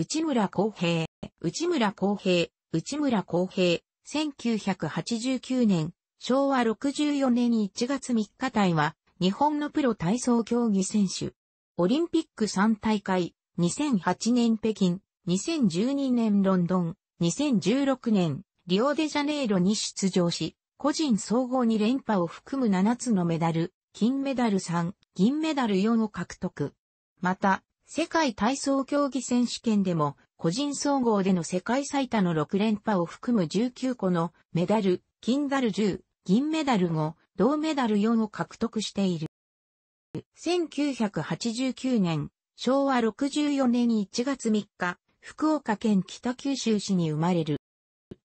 内村公平、内村公平、内村公平、1989年、昭和64年1月3日体は、日本のプロ体操競技選手。オリンピック3大会、2008年北京、2012年ロンドン、2016年、リオデジャネイロに出場し、個人総合に連覇を含む7つのメダル、金メダル3、銀メダル4を獲得。また、世界体操競技選手権でも、個人総合での世界最多の6連覇を含む19個のメダル、金ダル10、銀メダル5、銅メダル4を獲得している。1989年、昭和64年1月3日、福岡県北九州市に生まれる。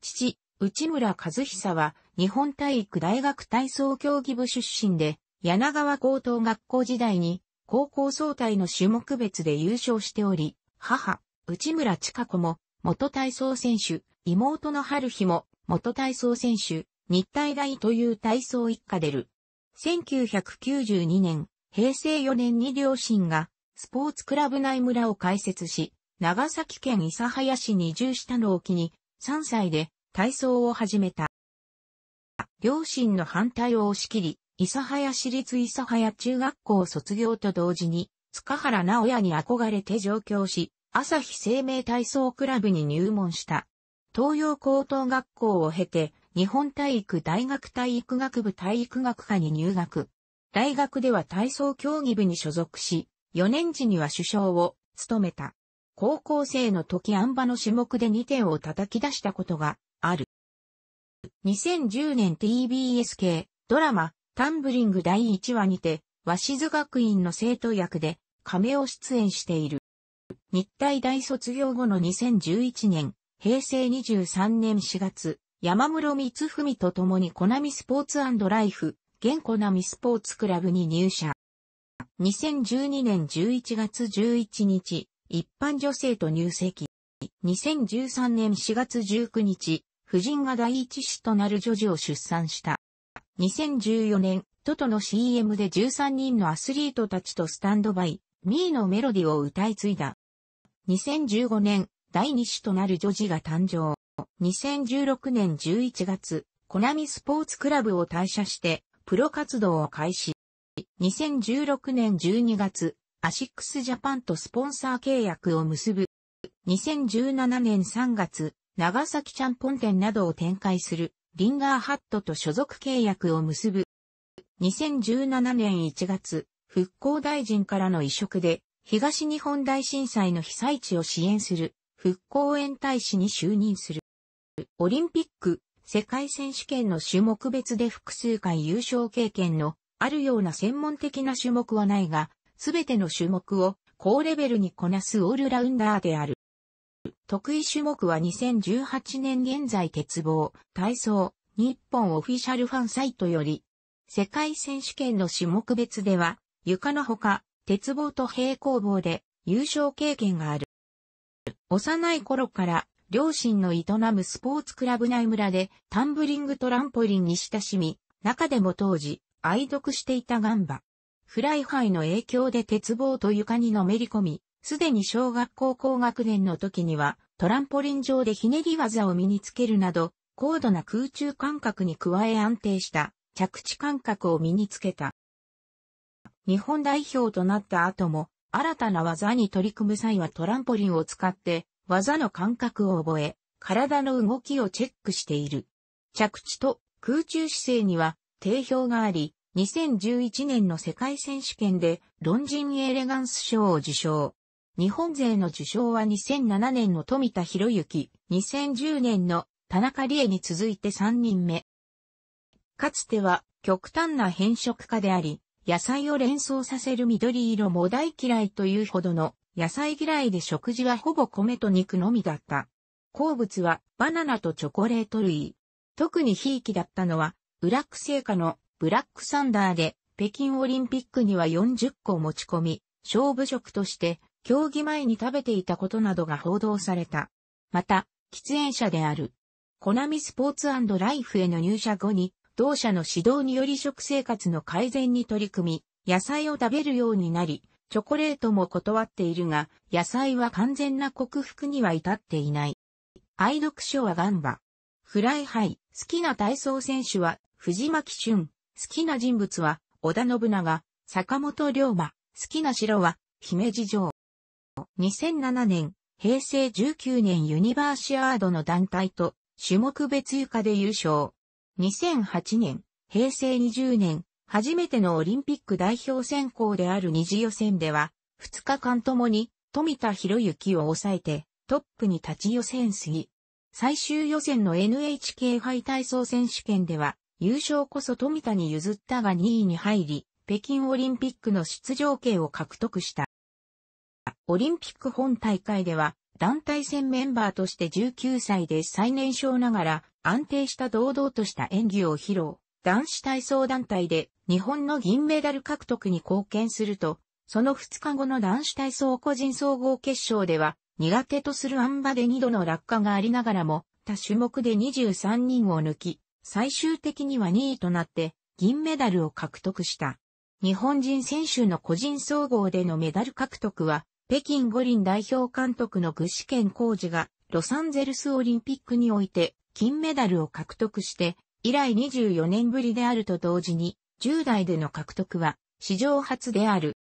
父、内村和久は、日本体育大学体操競技部出身で、柳川高等学校時代に、高校総体の種目別で優勝しており、母、内村千佳子も、元体操選手、妹の春日も、元体操選手、日体大という体操一家出る。1992年、平成4年に両親が、スポーツクラブ内村を開設し、長崎県諫早市に移住したのを機に、3歳で体操を始めた。両親の反対を押し切り、諫早市立諫早中学校卒業と同時に、塚原直也に憧れて上京し、朝日生命体操クラブに入門した。東洋高等学校を経て、日本体育大学体育学部体育学科に入学。大学では体操競技部に所属し、4年時には首相を務めた。高校生の時あん馬の種目で2点を叩き出したことがある。2010年 TBS 系ドラマタンブリング第1話にて、和津学院の生徒役で、亀を出演している。日体大卒業後の2011年、平成23年4月、山室光文と共にコナミスポーツライフ、現コナミスポーツクラブに入社。2012年11月11日、一般女性と入籍。2013年4月19日、婦人が第一子となる女児を出産した。2014年、トトの CM で13人のアスリートたちとスタンドバイ、ミーのメロディを歌い継いだ。2015年、第2子となる女児が誕生。2016年11月、コナミスポーツクラブを退社して、プロ活動を開始。2016年12月、アシックスジャパンとスポンサー契約を結ぶ。2017年3月、長崎ちゃんぽん店などを展開する。リンガーハットと所属契約を結ぶ。2017年1月、復興大臣からの移植で、東日本大震災の被災地を支援する、復興園大使に就任する。オリンピック、世界選手権の種目別で複数回優勝経験のあるような専門的な種目はないが、すべての種目を高レベルにこなすオールラウンダーである。得意種目は2018年現在鉄棒、体操、日本オフィシャルファンサイトより、世界選手権の種目別では、床のほか、鉄棒と平行棒で優勝経験がある。幼い頃から両親の営むスポーツクラブ内村でタンブリングトランポリンに親しみ、中でも当時愛読していたガンバ。フライハイの影響で鉄棒と床にのめり込み、すでに小学校高学年の時には、トランポリン上でひねり技を身につけるなど、高度な空中感覚に加え安定した着地感覚を身につけた。日本代表となった後も、新たな技に取り組む際はトランポリンを使って技の感覚を覚え、体の動きをチェックしている。着地と空中姿勢には定評があり、2011年の世界選手権で論人エレガンス賞を受賞。日本勢の受賞は2007年の富田博之、2010年の田中理恵に続いて3人目。かつては極端な変色家であり、野菜を連想させる緑色も大嫌いというほどの野菜嫌いで食事はほぼ米と肉のみだった。好物はバナナとチョコレート類。特にひいきだったのは、ブラック製菓のブラックサンダーで北京オリンピックには40個持ち込み、勝負食として競技前に食べていたことなどが報道された。また、喫煙者である。コナミスポーツライフへの入社後に、同社の指導により食生活の改善に取り組み、野菜を食べるようになり、チョコレートも断っているが、野菜は完全な克服には至っていない。愛読書はガンバ。フライハイ。好きな体操選手は藤巻俊。好きな人物は織田信長、坂本龍馬。好きな城は姫路城。2007年、平成19年ユニバーシアードの団体と種目別床で優勝。2008年、平成20年、初めてのオリンピック代表選考である二次予選では、2日間ともに富田博之を抑えてトップに立ち予選すぎ。最終予選の NHK 杯体操選手権では、優勝こそ富田に譲ったが2位に入り、北京オリンピックの出場権を獲得した。オリンピック本大会では、団体戦メンバーとして19歳で最年少ながら安定した堂々とした演技を披露。男子体操団体で日本の銀メダル獲得に貢献すると、その2日後の男子体操個人総合決勝では、苦手とするあん馬で2度の落下がありながらも、他種目で23人を抜き、最終的には2位となって銀メダルを獲得した。日本人選手の個人総合でのメダル獲得は北京五輪代表監督の具志堅工事が、ロサンゼルスオリンピックにおいて、金メダルを獲得して、以来24年ぶりであると同時に、10代での獲得は、史上初である。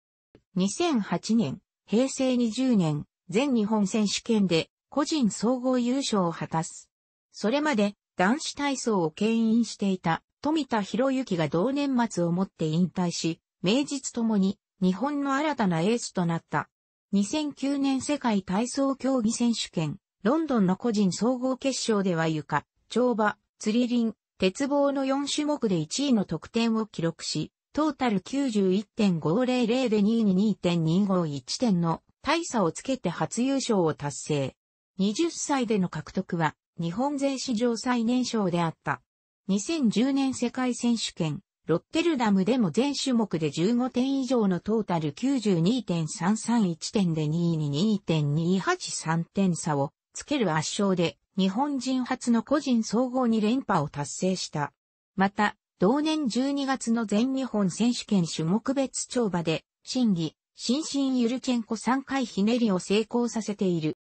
2008年、平成20年、全日本選手権で、個人総合優勝を果たす。それまで、男子体操を牽引していた、富田博之が同年末をもって引退し、名実ともに、日本の新たなエースとなった。2009年世界体操競技選手権、ロンドンの個人総合決勝では床、跳馬、釣り輪、鉄棒の4種目で1位の得点を記録し、トータル91.500で2位に2.251点の大差をつけて初優勝を達成。20歳での獲得は日本勢史上最年少であった。2010年世界選手権ロッテルダムでも全種目で15点以上のトータル92.331点で2位に2.283点差をつける圧勝で日本人初の個人総合に連覇を達成した。また、同年12月の全日本選手権種目別跳馬で、審議、新進ユルチェンコ3回ひねりを成功させている。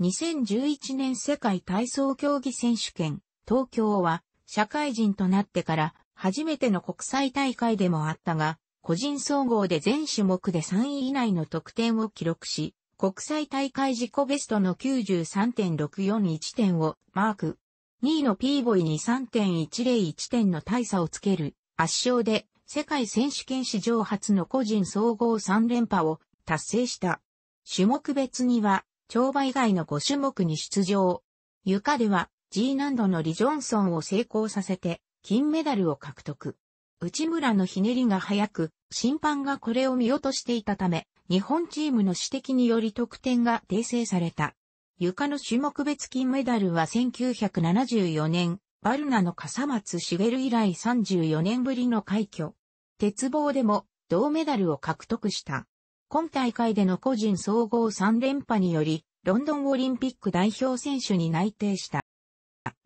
2011年世界体操競技選手権、東京は、社会人となってから初めての国際大会でもあったが、個人総合で全種目で3位以内の得点を記録し、国際大会自己ベストの93.641点をマーク。2位のピーボイに3.101点の大差をつける圧勝で世界選手権史上初の個人総合3連覇を達成した。種目別には、跳馬以外の5種目に出場。床では G 難度のリ・ジョンソンを成功させて金メダルを獲得。内村のひねりが早く、審判がこれを見落としていたため、日本チームの指摘により得点が訂正された。床の種目別金メダルは1974年、バルナの笠松茂以来34年ぶりの快挙。鉄棒でも銅メダルを獲得した。今大会での個人総合3連覇により、ロンドンオリンピック代表選手に内定した。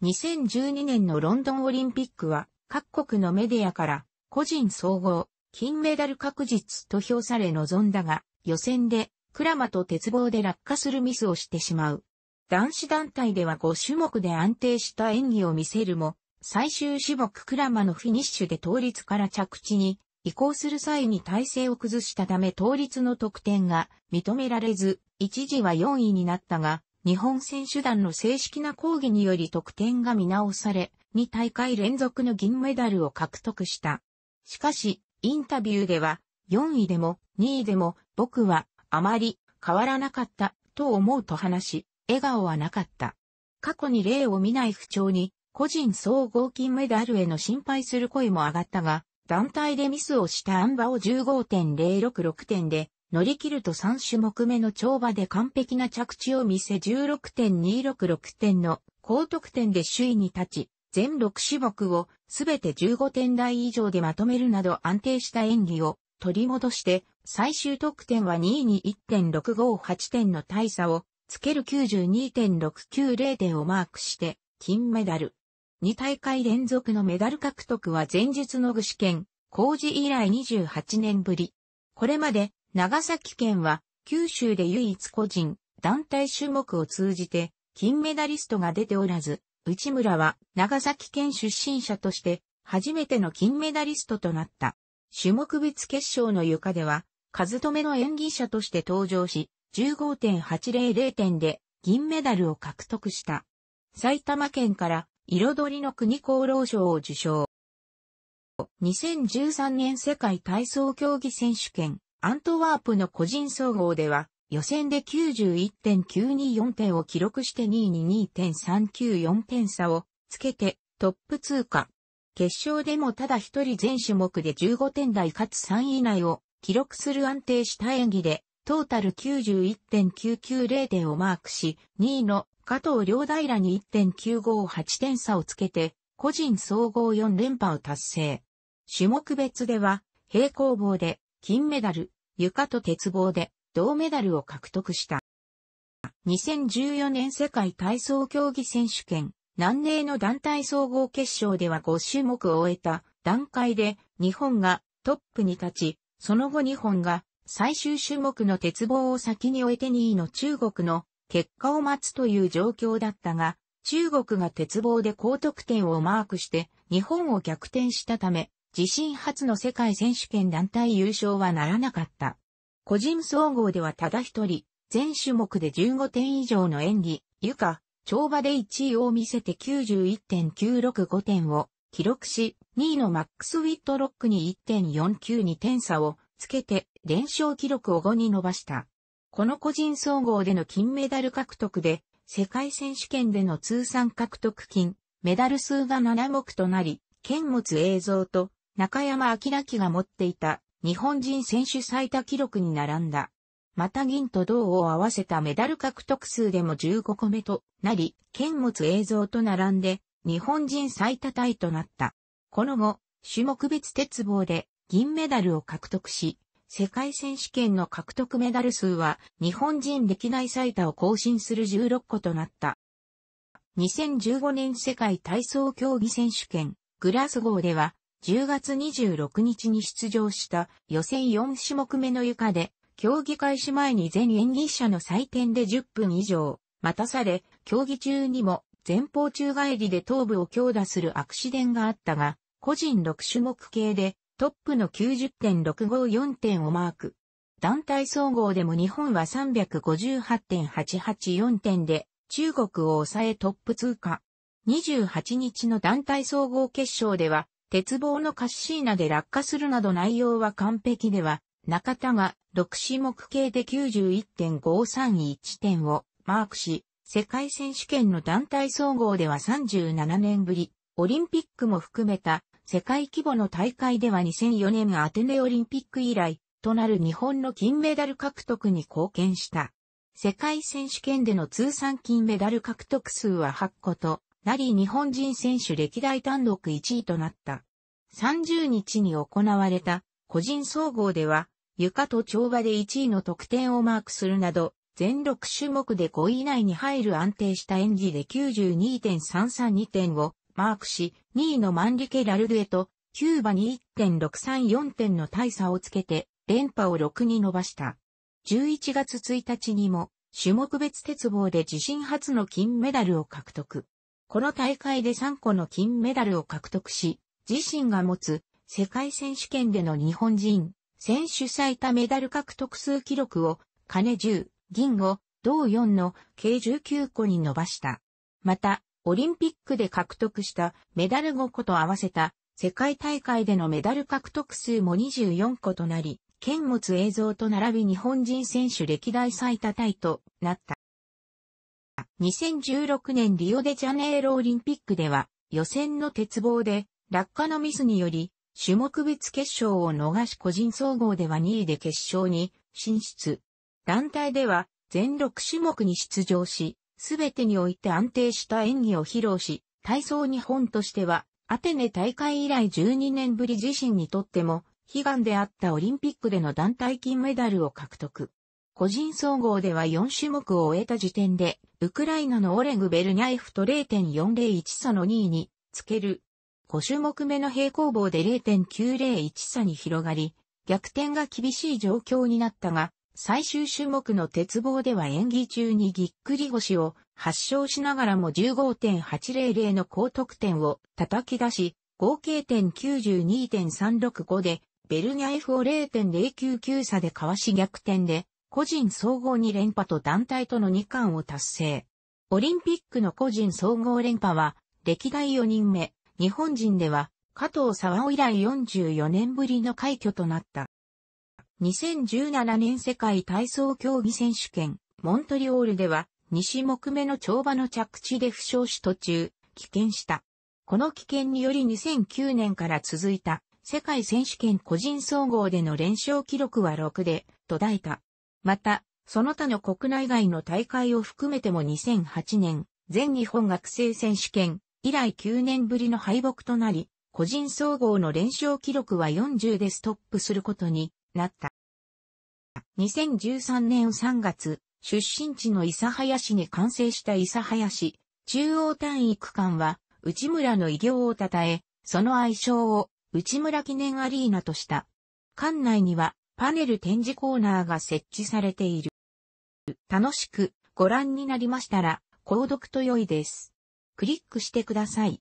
2012年のロンドンオリンピックは各国のメディアから個人総合、金メダル確実と評され臨んだが、予選でクラマと鉄棒で落下するミスをしてしまう。男子団体では5種目で安定した演技を見せるも、最終種目クラマのフィニッシュで倒立から着地に移行する際に体勢を崩したため倒立の得点が認められず、一時は4位になったが、日本選手団の正式な抗議により得点が見直され、2大会連続の銀メダルを獲得した。しかし、インタビューでは、4位でも2位でも僕はあまり変わらなかったと思うと話し、笑顔はなかった。過去に例を見ない不調に、個人総合金メダルへの心配する声も上がったが、団体でミスをしたアンバを15.066点で、乗り切ると3種目目の跳馬で完璧な着地を見せ16.266点の高得点で首位に立ち、全6種目をすべて15点台以上でまとめるなど安定した演技を取り戻して、最終得点は2位に1.658点の大差をつける92.690点をマークして金メダル。2大会連続のメダル獲得は前日の具試験、工事以来28年ぶり。これまで長崎県は九州で唯一個人、団体種目を通じて金メダリストが出ておらず、内村は長崎県出身者として初めての金メダリストとなった。種目別決勝の床では、数止めの演技者として登場し、15.800点で銀メダルを獲得した。埼玉県から彩りの国厚労省を受賞。2013年世界体操競技選手権アントワープの個人総合では、予選で91.924点を記録して2位に2.394点差をつけてトップ通過。決勝でもただ一人全種目で15点台かつ3位以内を記録する安定した演技で、トータル91.990点をマークし、2位の加藤良平らに1.958点差をつけて、個人総合4連覇を達成。種目別では、平行棒で金メダル、床と鉄棒で銅メダルを獲得した。2014年世界体操競技選手権、南米の団体総合決勝では5種目を終えた段階で日本がトップに立ち、その後日本が最終種目の鉄棒を先に終えて2位の中国の結果を待つという状況だったが、中国が鉄棒で高得点をマークして日本を逆転したため、自身初の世界選手権団体優勝はならなかった。個人総合ではただ一人、全種目で15点以上の演技、床、跳馬で1位を見せて91.965点を記録し、2位のマックス・ウィットロックに1.492点差をつけて連勝記録を5に伸ばした。この個人総合での金メダル獲得で、世界選手権での通算獲得金、メダル数が7目となり、剣持映像と中山明輝が持っていた日本人選手最多記録に並んだ。また銀と銅を合わせたメダル獲得数でも15個目となり、剣持映像と並んで日本人最多タイとなった。この後、種目別鉄棒で銀メダルを獲得し、世界選手権の獲得メダル数は日本人歴代最多を更新する16個となった。2015年世界体操競技選手権グラスゴーでは10月26日に出場した予選4種目目の床で、競技開始前に全演技者の採点で10分以上待たされ、競技中にも前方宙返りで頭部を強打するアクシデンがあったが、個人6種目系でトップの90.654点をマーク。団体総合でも日本は358.884点で中国を抑えトップ通過。28日の団体総合決勝では鉄棒のカッシーナで落下するなど内容は完璧では、中田が6種目系で91.531点をマークし、世界選手権の団体総合では37年ぶり、オリンピックも含めた世界規模の大会では2004年アテネオリンピック以来となる日本の金メダル獲得に貢献した。世界選手権での通算金メダル獲得数は8個と、なり日本人選手歴代単独1位となった。30日に行われた個人総合では、床と跳馬で1位の得点をマークするなど、全6種目で5位以内に入る安定した演技で92.332点をマークし、2位のマンリケ・ラルドへと、キューバに1.634点の大差をつけて、連覇を6に伸ばした。11月1日にも、種目別鉄棒で自身初の金メダルを獲得。この大会で3個の金メダルを獲得し、自身が持つ世界選手権での日本人選手最多メダル獲得数記録を金10、銀5、同4の計19個に伸ばした。また、オリンピックで獲得したメダル5個と合わせた世界大会でのメダル獲得数も24個となり、剣持映像と並び日本人選手歴代最多タイとなった。2016年リオデジャネイロオリンピックでは予選の鉄棒で落下のミスにより種目別決勝を逃し個人総合では2位で決勝に進出。団体では全6種目に出場し、すべてにおいて安定した演技を披露し、体操日本としてはアテネ大会以来12年ぶり自身にとっても悲願であったオリンピックでの団体金メダルを獲得。個人総合では4種目を終えた時点で、ウクライナのオレグ・ベルニャエフと0.401差の2位につける。5種目目の平行棒で0.901差に広がり、逆転が厳しい状況になったが、最終種目の鉄棒では演技中にぎっくり腰を発症しながらも15.800の高得点を叩き出し、合計点92.365で、ベルニャエフを0.099差でかわし逆転で、個人総合2連覇と団体との2冠を達成。オリンピックの個人総合連覇は、歴代4人目、日本人では、加藤沢尾以来44年ぶりの快挙となった。2017年世界体操競技選手権、モントリオールでは、2種目目の跳馬の着地で負傷し途中、棄権した。この棄権により2009年から続いた世界選手権個人総合での連勝記録は6で途絶えた。また、その他の国内外の大会を含めても2008年、全日本学生選手権以来9年ぶりの敗北となり、個人総合の連勝記録は40でストップすることになった。2013年3月、出身地の諫早市に完成した諫早市中央単位区間は内村の偉業を称え、その愛称を内村記念アリーナとした。館内にはパネル展示コーナーが設置されている。楽しくご覧になりましたら、購読と良いです。クリックしてください。